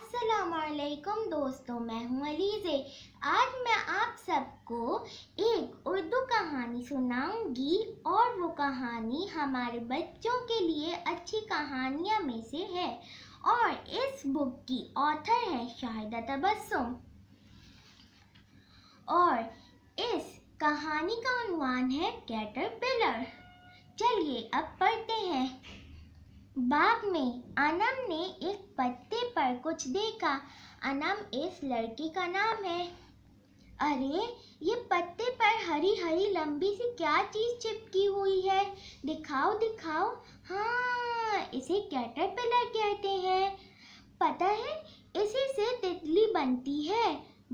असलकुम दोस्तों मैं हूँ अलीज़े आज मैं आप सबको एक उर्दू कहानी सुनाऊंगी और वो कहानी हमारे बच्चों के लिए अच्छी कहानियाँ में से है और इस बुक की ऑथर है शाहिदा तबस्सुम और इस कहानी का अनुमान है कैटर पिलर बाग में अनम ने एक पत्ते पर कुछ देखा अनम इस लड़की का नाम है अरे ये पत्ते पर हरी हरी लंबी सी क्या चीज चिपकी हुई है दिखाओ दिखाओ हाँ इसे कैटरपिलर कहते हैं पता है इसी से तितली बनती है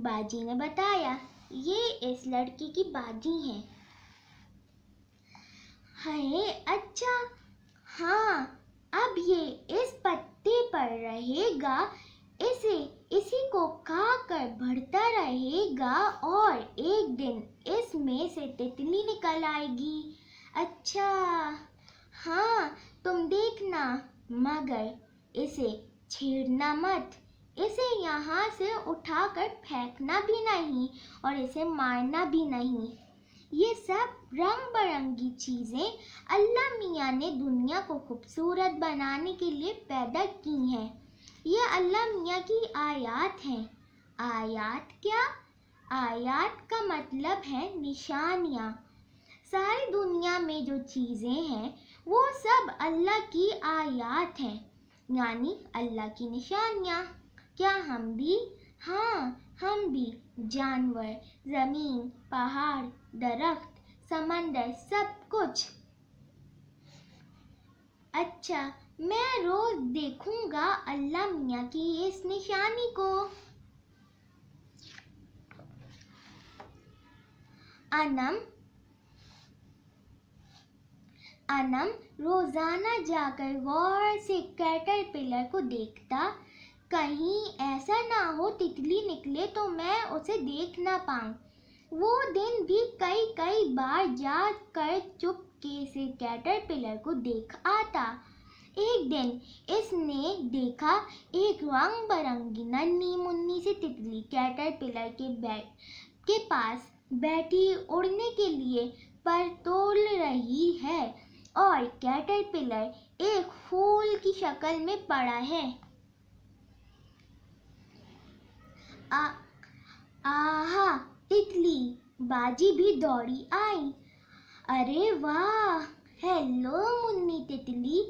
बाजी ने बताया ये इस लड़की की बाजी है रहेगा इसे इसी को खा कर बढ़ता रहेगा और एक दिन इसमें से तितली निकल आएगी अच्छा हाँ तुम देखना मगर इसे छेड़ना मत इसे यहाँ से उठाकर फेंकना भी नहीं और इसे मारना भी नहीं ये सब रंग बिरंगी चीज़ें अल्लाह मियाँ ने दुनिया को खूबसूरत बनाने के लिए पैदा की हैं ये अल्लाह मियाँ की आयात हैं आयात क्या आयात का मतलब है निशानियाँ सारी दुनिया में जो चीज़ें हैं वो सब अल्लाह की आयात हैं यानी अल्लाह की निशानियाँ क्या हम भी हाँ हम भी जानवर ज़मीन पहाड़ दरख्त समंदर सब कुछ अच्छा मैं रोज देखूंगा अल्लाह मियाँ की इस निशानी को अनम अनम रोजाना जाकर गौर से पिलर को देखता कहीं ऐसा ना हो तितली निकले तो मैं उसे देख ना पाऊँ वो दिन भी कई कई बार जा कर चुपके से कैटर पिलर को देख आता एक दिन इसने देखा एक रंग बिरंगी नन्नी मुन्नी से तितली कैटर पिलर के बैठ के पास बैठी उड़ने के लिए पर तोल रही है और पिलर एक फूल की शक्ल में पड़ा है आ, आहा तितली बाजी भी दौड़ी आई अरे वाह हेलो मुन्नी तितली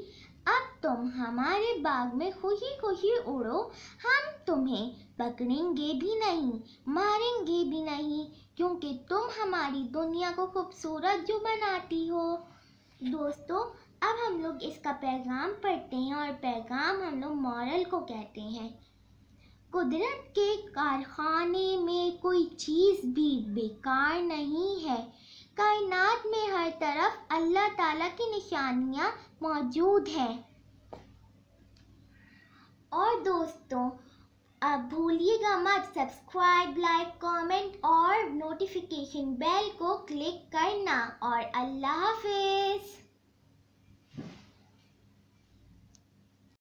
तुम हमारे बाग में खुशी खुशी उड़ो हम तुम्हें पकड़ेंगे भी नहीं मारेंगे भी नहीं क्योंकि तुम हमारी दुनिया को खूबसूरत जो बनाती हो दोस्तों अब हम लोग इसका पैगाम पढ़ते हैं और पैगाम हम लोग मॉरल को कहते हैं कुदरत के कारखाने में कोई चीज़ भी बेकार नहीं है कायनात में हर तरफ अल्लाह ताला की निशानियाँ मौजूद हैं और दोस्तों आप भूलिएगा मत सब्सक्राइब लाइक कमेंट और नोटिफिकेशन बेल को क्लिक करना और अल्लाह हाफिज़